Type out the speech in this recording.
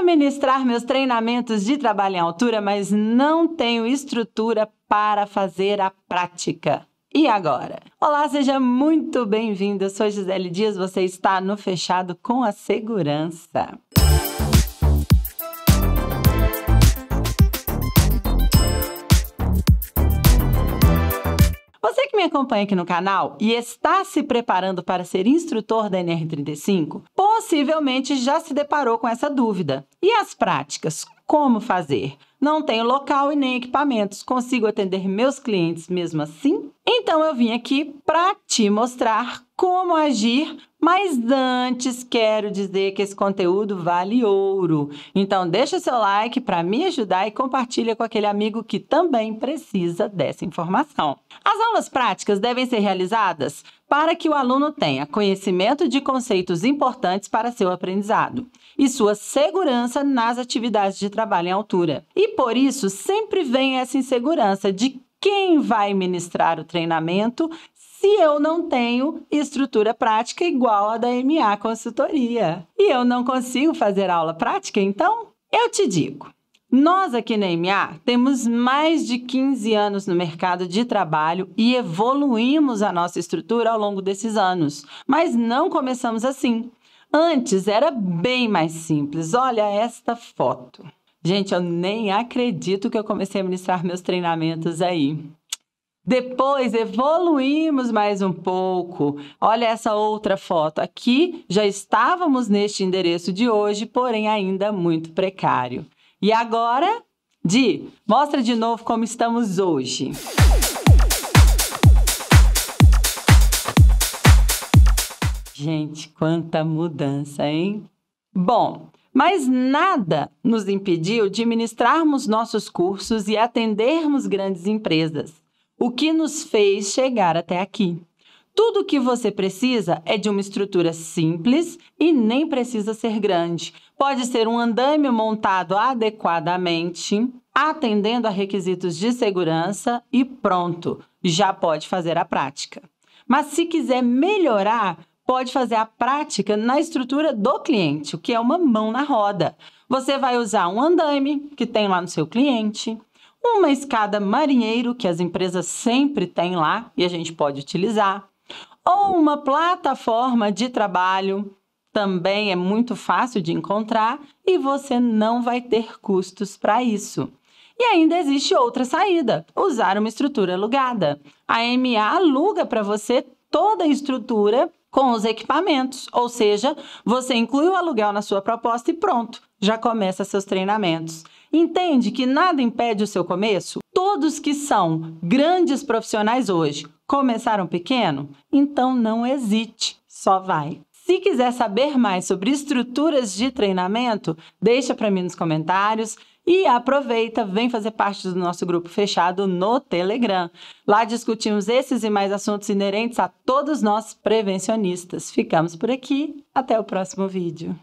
Quero ministrar meus treinamentos de trabalho em altura, mas não tenho estrutura para fazer a prática. E agora? Olá, seja muito bem-vindo. Eu sou Gisele Dias, você está no Fechado com a Segurança. Você que me acompanha aqui no canal e está se preparando para ser instrutor da NR35, possivelmente já se deparou com essa dúvida. E as práticas? Como fazer? Não tenho local e nem equipamentos. Consigo atender meus clientes mesmo assim? Então eu vim aqui para te mostrar como agir, mas antes quero dizer que esse conteúdo vale ouro. Então deixa seu like para me ajudar e compartilha com aquele amigo que também precisa dessa informação. As aulas práticas devem ser realizadas para que o aluno tenha conhecimento de conceitos importantes para seu aprendizado e sua segurança nas atividades de trabalho em altura. E por isso sempre vem essa insegurança de quem vai ministrar o treinamento se eu não tenho estrutura prática igual a da MA Consultoria? E eu não consigo fazer aula prática, então? Eu te digo. Nós aqui na MA temos mais de 15 anos no mercado de trabalho e evoluímos a nossa estrutura ao longo desses anos, mas não começamos assim. Antes era bem mais simples. Olha esta foto. Gente, eu nem acredito que eu comecei a ministrar meus treinamentos aí. Depois evoluímos mais um pouco. Olha essa outra foto. Aqui já estávamos neste endereço de hoje, porém ainda muito precário. E agora, Di, mostra de novo como estamos hoje. Gente, quanta mudança, hein? Bom, mas nada nos impediu de ministrarmos nossos cursos e atendermos grandes empresas, o que nos fez chegar até aqui. Tudo o que você precisa é de uma estrutura simples e nem precisa ser grande. Pode ser um andame montado adequadamente, atendendo a requisitos de segurança e pronto, já pode fazer a prática. Mas se quiser melhorar, pode fazer a prática na estrutura do cliente, o que é uma mão na roda. Você vai usar um andaime que tem lá no seu cliente, uma escada marinheiro que as empresas sempre têm lá e a gente pode utilizar, ou uma plataforma de trabalho também é muito fácil de encontrar e você não vai ter custos para isso. E ainda existe outra saída: usar uma estrutura alugada. A MA aluga para você toda a estrutura com os equipamentos. Ou seja, você inclui o aluguel na sua proposta e pronto, já começa seus treinamentos. Entende que nada impede o seu começo? Todos que são grandes profissionais hoje começaram pequeno? Então não hesite, só vai. Se quiser saber mais sobre estruturas de treinamento, deixa para mim nos comentários. E aproveita, vem fazer parte do nosso grupo fechado no Telegram. Lá discutimos esses e mais assuntos inerentes a todos nós prevencionistas. Ficamos por aqui, até o próximo vídeo.